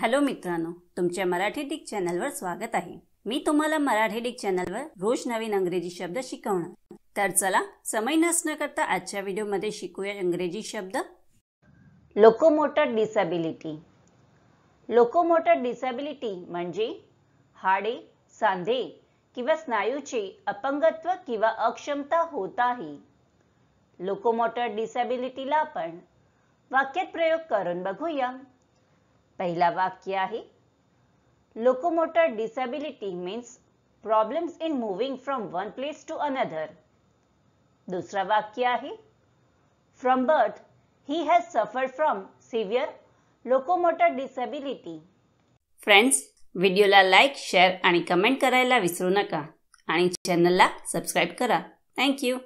hello मित्रांनो तुमच्या Marathi Dick चॅनलवर स्वागत आहे मी तुम्हाला मराठी डिक चॅनलवर रोज नवीन अंग्रेजी शब्द शिकवणार तर चला समय नसणं करता आजच्या व्हिडिओमध्ये शिकूया इंग्रजी शब्द लोकोमोटर डिसॅबिलिटी लोकोमोटर डिसॅबिलिटी म्हणजे हाडे सांधे किंवा स्नायूचे अपंगत्व किंवा अक्षमता होत आहे लोकोमोटर डिसॅबिलिटीला आपण वाक्यात प्रयोग करून बघूया पहिला वाक्य आहे locomotor disability means problems in moving from one place to another दुसरा वाक्य आहे from birth he has suffered from severe locomotor disability friends व्हिडिओला लाईक शेअर आणि कमेंट करायला विसरू नका आणि चॅनलला सबस्क्राईब करा थँक्यू